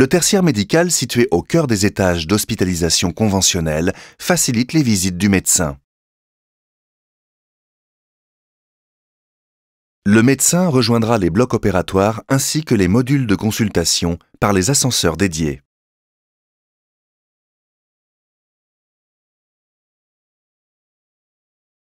Le tertiaire médical situé au cœur des étages d'hospitalisation conventionnelle facilite les visites du médecin. Le médecin rejoindra les blocs opératoires ainsi que les modules de consultation par les ascenseurs dédiés.